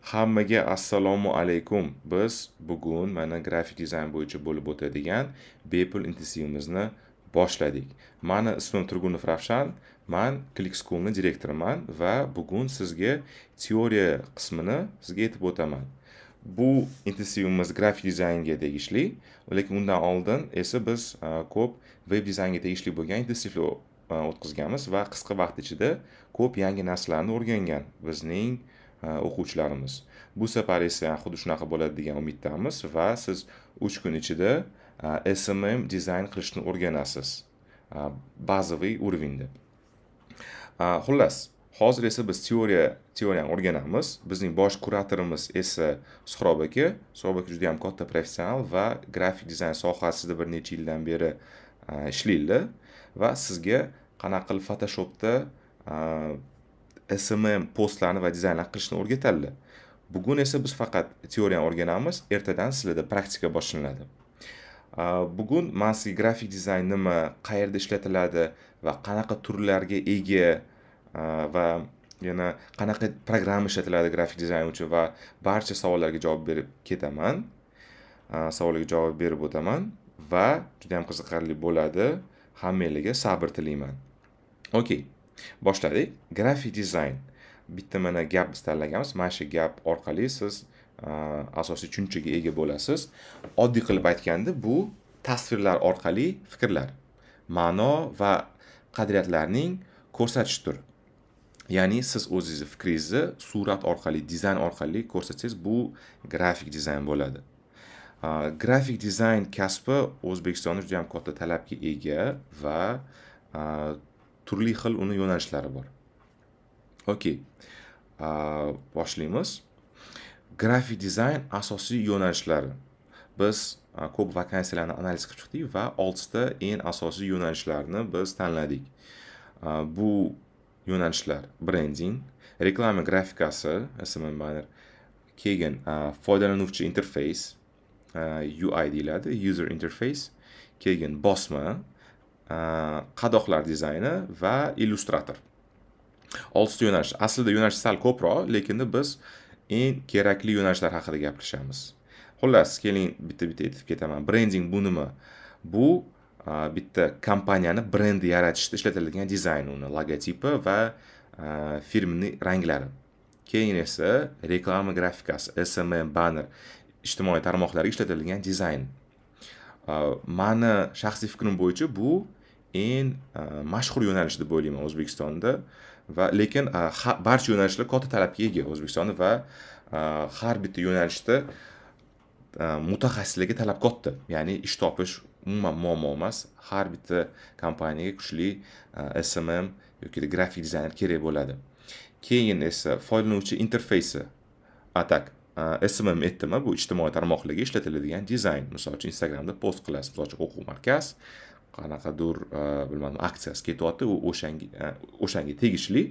hammaga assalomu alaykum biz bugun mana grafik dizayn bo'yicha bo'lib o'tadigan bepul intensivimizni boshladik mani ismim turgunov ravshan man click schoolni direktoriman va bugun sizga teoriya qismini sizga aytib o'taman bu intensivimiz grafik dizaynga tegishli lekin undan oldin esa biz ko'p veb dizaynga tegishli bo'lgan intensivlar o'tkazganmiz va qisqa vaqt ichida ko'p yangi narsalarni o'rgangan bizning E, o'quvchilarimiz bu safar esa xuddi shunaqa bo'ladi degan umiddamiz va siz uch kun ichida e, smm dizayn qilishni o'rganasiz e, bazaviy уровеньda xullas hozir esa biz teoriya teoriyani o'rganamiz bizning bosh kuratorimiz esa suhrob aka suhrob aka juda yam katta professional va grafik dizayn sohasida bir necha yildan beri ishlaydilar va sizga qanaqa qilib photoshopda smm postlarni va dizaynlar qilishni o'rgatadi bugun esa biz faqat teoriyani o'rganamiz ertadan sizlarda praktika boshlanadi bugun man sizga grafik dizayn nima qayerda ishlatiladi va qanaqa turlarga ega va yana qanaqa programma ishlatiladi grafik dizayn uchun va barcha savollarga javob berib ketaman savollarga javob berib o'taman va juda yam qiziqarli bo'ladi hammanglarga sabr tilayman okey boshladik grafik dizayn bitta mana gap biz tanlaganmiz mana shu gap orqali siz asosiy tushunchaga ega bo'lasiz oddiy qilib aytganda bu tasvirlar orqali fikrlar ma'no va qadriyatlarning ko'rsatishdir ya'ni siz o'zingizni fikringizni surat orqali dizayn orqali ko'rsatsangiz bu grafik dizayn bo'ladi grafik dizayn kasbi o'zbekistonda juda yam katta talabga ega va turli xil uni yo'nalishlari bor okey boshlaymiz grafik dizayn asosiy yo'nalishlari biz ko'p vakansiyalarni analiz qilib chiqdik va oltita eng asosiy yo'nalishlarni biz tanladik bu yo'nalishlar brending reklama grafikasi smm banner keyin foydalanuvchi interfeys ui deyiladi user interface keyin bosma Э, qadoqlar dizayni va illustrator oltita yo'nalish aslida yo'nalish sal ko'proq lekin biz eng kerakli yo'nalishlar haqida gaplashamiz xullas keling bitta bitta aytib ketaman brending bu nima bu e, bitta kompaniyani brendi yaratishda ishlatiladigan dizayn uni logotipi va e, firmani ranglari keyin esa reklama grafikasi smm banner ijtimoiy tarmoqlarga ishlatiladigan dizayn e, mani shaxsiy fikrim bo'yicha bu eng e, mashhur yo'nalish deb o'ylayman o'zbekistonda va lekin e, barcha yo'nalishlar katta talabga ega o'zbekistonda va e, har bitta yo'nalishda mutaxassislarga talab katta ya'ni ish topish umuman muammo emas har bitta kompaniyaga kuchli smm yoki grafik dizayner kerak bo'ladi keyin esa foydalanuvchi interfeysi atak smm aytdimi bu ijtimoiy tarmoqlarga ishlatiladigan dizayn misol uchun instagramda post qilasiz misol uchun o'quv markaz qanaqadir e, bilmadim aksiyasi ketyapti u o'shanga e, o'shanga tegishli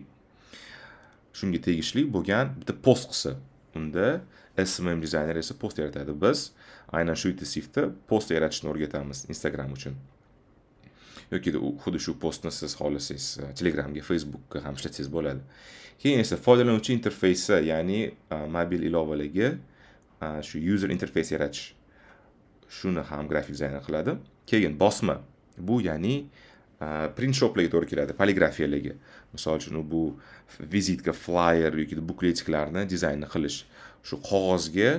shunga tegishli bo'lgan bitta post qilsa unda smm dizayner esa post yaratadi biz aynan shu intensivda post yaratishni o'rgatamiz instagram uchun yoki xuddi shu postni siz xohlasangiz e, telegramga facebookka ham ishlatsangiz bo'ladi keyin esa foydalanuvchi interfeysi ya'ni mobil ilovalarga shu user interfeys yaratish shuni ham grafik dizayner qiladi keyin bosma bu ya'ni e, print shoplaga to'g'ri keladi poligrafiyalarga misol uchun bu vizitka flayer yoki bukletiklarni dizaynni qilish shu qog'ozga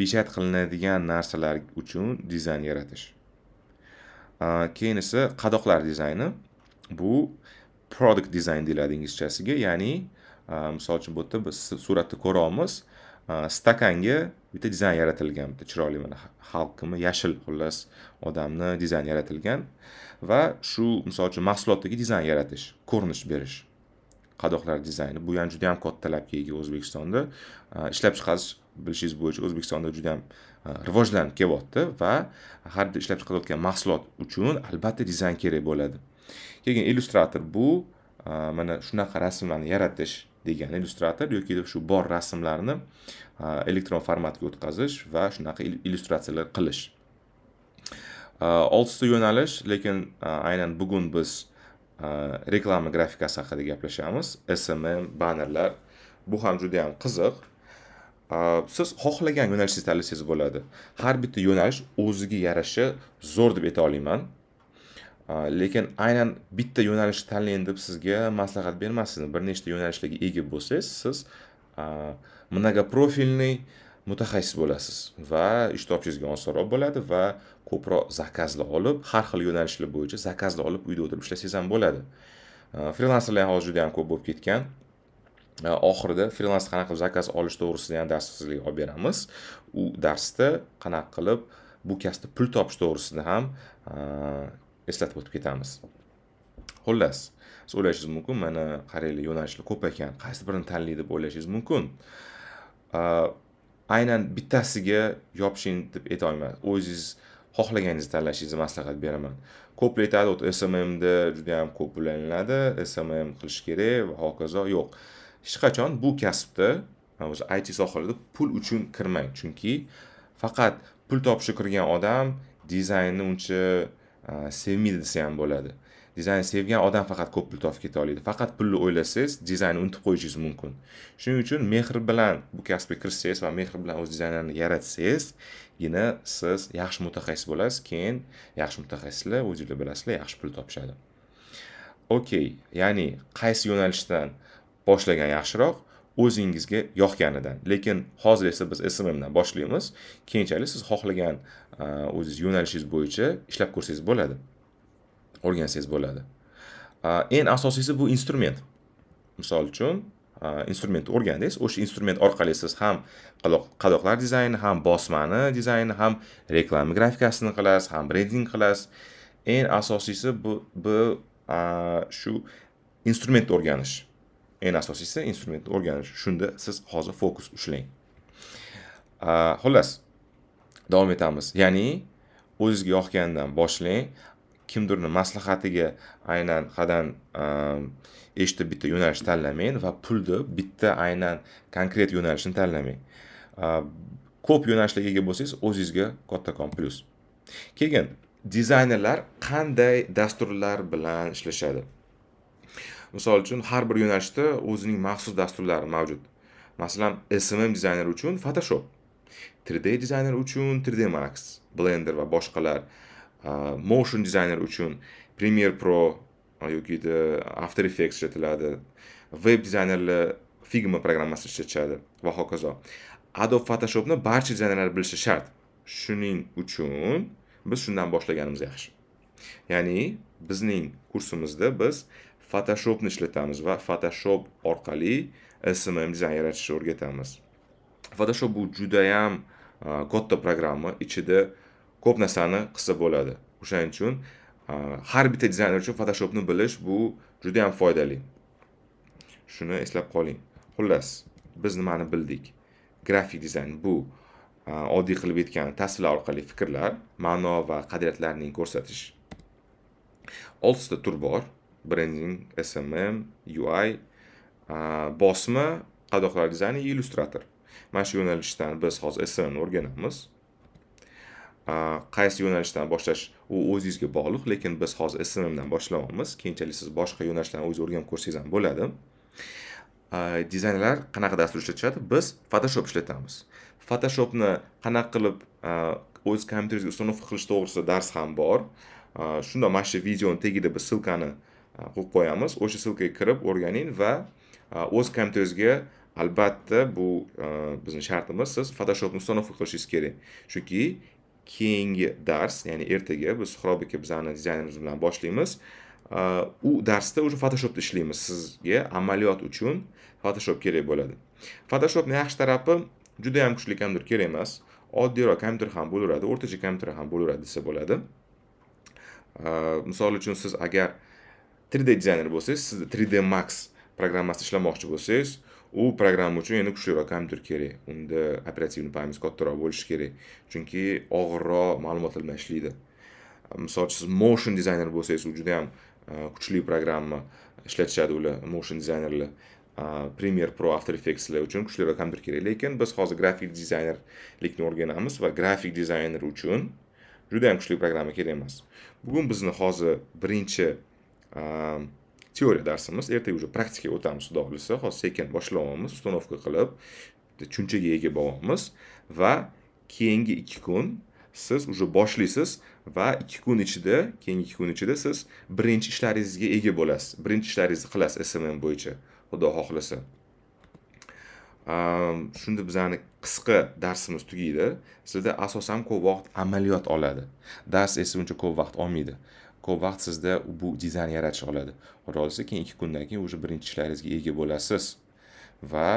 pechat qilinadigan narsalar uchun dizayn yaratish e, keyin esa qadoqlar dizayni bu product dizayn deyiladi inglizchasiga ya'ni e, misol uchun bu yerda biz suratni ko'ryapmiz stakanga bitta dizayn yaratilgan bitta chiroyli mana xalqimi yashil xullas odamni dizayn yaratilgan va shu misol uchun mahsulotdagi dizayn yaratish ko'rinish berish qadoqlar dizayni bu ham juda yam katta talabga ega o'zbekistonda ishlab chiqarish bilishingiz bo'yicha o'zbekistonda juda yam rivojlanib kelyapti va har bir ishlab chiqarayotgan mahsulot uchun albatta dizayn kerak bo'ladi keyin illyustrator bu mana shunaqa rasmlarni yaratish degani illyustrator yoki shu bor rasmlarni elektron formatga o'tkazish va shunaqa illyustratsiyalar qilish oltita yo'nalish lekin aynan bugun biz reklama grafikasi haqida gaplashamiz smm bannerlar bu ham juda yam qiziq siz xohlagan yo'nalishni tanlasangiz bo'ladi har bitta yo'nalish o'ziga yarasha zo'r deb ayta olaman lekin aynan bitta yo'nalishni tanlang deb sizga maslahat bermasin bir nechta yo'nalishlarga ega bo'lsangiz siz многопрофильный mutaxassis bo'lasiz va ish topishingizga osonroq bo'ladi va ko'proq zakazlar olib har xil yo'nalishlar bo'yicha zakazlar olib uyda o'tirib ishlasangiz ham bo'ladi frilanserlar hozir juda yam ko'p bo'lib ketgan oxirida frilans qanaqa qilib zakaz olish to'g'risida ham dars sizlarga olib beramiz u darsda qanaqa qilib bu kasbda pul topish to'g'risida ham eslatib o'tib ketamiz xullas siz o'ylashingiz mumkin mana qaranglar yo'nalishlar ko'p ekan qaysi birini tanlaydi deb o'ylashingiz mumkin aynan bittasiga yopishing deb aytolmayman o'zingiz xohlaganingizni tanlashingizni maslahat beraman ko'plar aytadi smmda judayam ko'p pulaniladi smm qilish kerak va hokazo yo'q hech qachon bu kasbda o'zi it sohalarda pul uchun kirmang chunki faqat pul topishga kirgan odam dizaynni uncha Э, sevmaydi ham bo'ladi dizayn sevgan odam faqat ko'p pul topib keta oladi faqat pulni o'ylasangiz dizaynni unutib qo'yishingiz mumkin shuning uchun mehr bilan bu kasbga kirsangiz va mehr bilan o'z dizaynlarni yaratsangizgina siz yaxshi mutaxassis bo'lasiz keyin yaxshi mutaxassislar o'zinglar bilasizlar yaxshi pul topishadi okey ya'ni qaysi yo'nalishdan boshlagan yaxshiroq o'zingizga yoqganidan lekin hozir esa biz smmdan boshlaymiz keyinchalik siz xohlagan e, o'zingiz yo'nalishingiz bo'yicha ishlab ko'rsangiz bo'ladi o'rgansangiz bo'ladi e, eng asosiysi bu instrument misol uchun e, instrumentni o'rgandingiz o'sha instrument orqali siz ham qadoqlar dizayni ham bosmani dizayni ham reklama grafikasini qilasiz ham brending qilasiz eng asosiysi bu shu instrumentni o'rganish eng asosiysi instrumentni o'rganish shunda siz hozir fokus ushlang xullas davom etamiz ya'ni o'zizga yoqgandan boshlang kimdirni maslahatiga aynan qadam eshitib bitta yo'nalish tanlamang va pulni bitta aynan konkret yo'nalishni tanlamang ko'p yo'nalishlarga ega bo'lsangiz o'zingizga kattakon plyus keyin dizaynerlar qanday dasturlar bilan ishlashadi misol uchun har bir yo'nalishda o'zining maxsus dasturlari mavjud masalan smm dizayner uchun photoshop 3d dizayner uchun 3d max blender va boshqalar motion dizayner uchun premiere pro yoki after effects ishlatiladi veb dizaynerlar figma programmasi ishlatishadi va hokazo adobe photoshopni barcha dizaynerlar bilishi shart shuning uchun biz shundan boshlaganimiz yaxshi ya'ni bizning kursimizda biz Photoshopni ishlatamiz va Photoshop orqali SMM dizayn yaratishni o'rgatamiz. Photoshop bu juda ham katta programma, ichida ko'p narsani qilsa bo'ladi. O'shaning uchun har bitta dizayner uchun Photoshopni bilish bu juda ham foydali. Shuni eslab qoling. Xullas, biz nimani bildik? Grafik dizayn bu oddiy qilib aytgan tasvirlar orqali fikrlar, ma'no va qadriyatlarning ko'rsatish. Oltita tur bor. брендинг, smm ui bosma qadoqlar dizayni illustrator. mana shu yo'nalishdan biz hozir smm o'rganamiz qaysi yo'nalishdan boshlash u o'zingizga bog'liq lekin biz hozir dan boshlayapmiz keyinchalik siz boshqa yo'nalishlarni o'zingiz o'rganib ko'rsangiz ham bo'ladi dizaynerlar qanaqa dastur ishlatishadi biz photoshop ishlatamiz photoshopni qanaqa qilib o'z kompyuteringizga установка qilish to'g'risida dars ham bor shunda mana shu videoni tagida biz silkani Э, qo'yib qo'yamiz o'sha ssilkaga kirib o'rganing va e, o'z kompyuteringizga albatta bu e, bizning shartimiz siz photoshopni установка qilishingiz kerak chunki keyingi dars ya'ni ertaga biz suhrob aka bizani dizaynimiz bilan boshlaymiz e, u darsda уже photoshopda ishlaymiz sizga amaliyot uchun photoshop kerak bo'ladi photoshopni yaxshi tarafi juda yam kuchli kompyuter kerak emas oddiyroq kompyuter ham bo'laveradi o'rtacha kompyuter ham bo'laveradi desa bo'ladi misol uchun siz agar 3d dizayner bo'lsangiz siz 3d max programmasida ishlamoqchi bo'lsangiz u programma uchun yana kuchliroq kompyuter kerak unda operativni память kattaroq bo'lishi kerak chunki og'irroq ma'lumotlar bilan ishlaydi misol siz motion dizayner bo'lsangiz u juda ham e, kuchli programma ishlatishadi ular motion dizaynerlar e, Premiere pro after Effects effectslar uchun kuchliroq kompyuter kerak lekin biz hozir grafik dizaynerlikni o'rganamiz va grafik dizayner uchun juda ham kuchli programma kerak emas bugun bizni hozir birinchi teoriya darsimiz ertaga уже praktikaga o'tamiz xudo xohlasa hozir sekin boshlayapmiz установка qilib tushunchaga ega bo'lyapmiz va keyingi ikki kun siz уже boshlaysiz va ikki kun ichida keyingi ikki kun ichida siz birinchi ishlaringizga ega bo'lasiz birinchi ishlaringizni qilasiz smm bo'yicha xudo xohlasa shunda bizani qisqa darsimiz tugaydi sizda asosan ko'p vaqt amaliyot oladi dars esa uncha ko'p vaqt olmaydi ko'p vaqt sizda bu dizayn yaratish oladi xudo keyin ikki kundan keyin уже birinchi ishlaringizga ega bo'lasiz va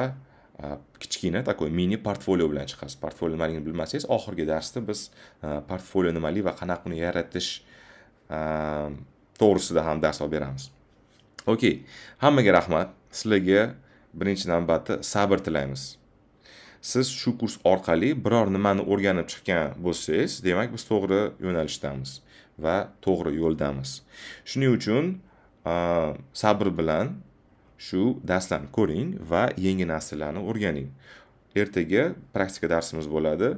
kichkina такой mini portfolio bilan chiqasiz portfolio nimaligini bilmasangiz oxirgi darsda biz portfolio nimalik va qanaqa uni yaratish to'g'risida ham dars olib beramiz okey hammaga rahmat sizlarga birinchi navbatda sabr tilaymiz siz shu kurs orqali biror nimani o'rganib chiqqan bo'lsangiz demak biz to'g'ri yo'nalishdamiz va to'g'ri yo'ldamiz shuning uchun sabr bilan shu darslarni ko'ring va yangi narsalarni o'rganing ertaga praktika darsimiz bo'ladi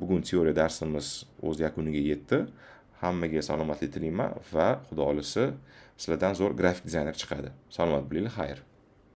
bugun teoriya darsimiz o'z yakuniga yetdi hammaga salomatlik tilayman va xudo xohlasa sizlardan zo'r grafik dizayner chiqadi salomat bo'linglar xayr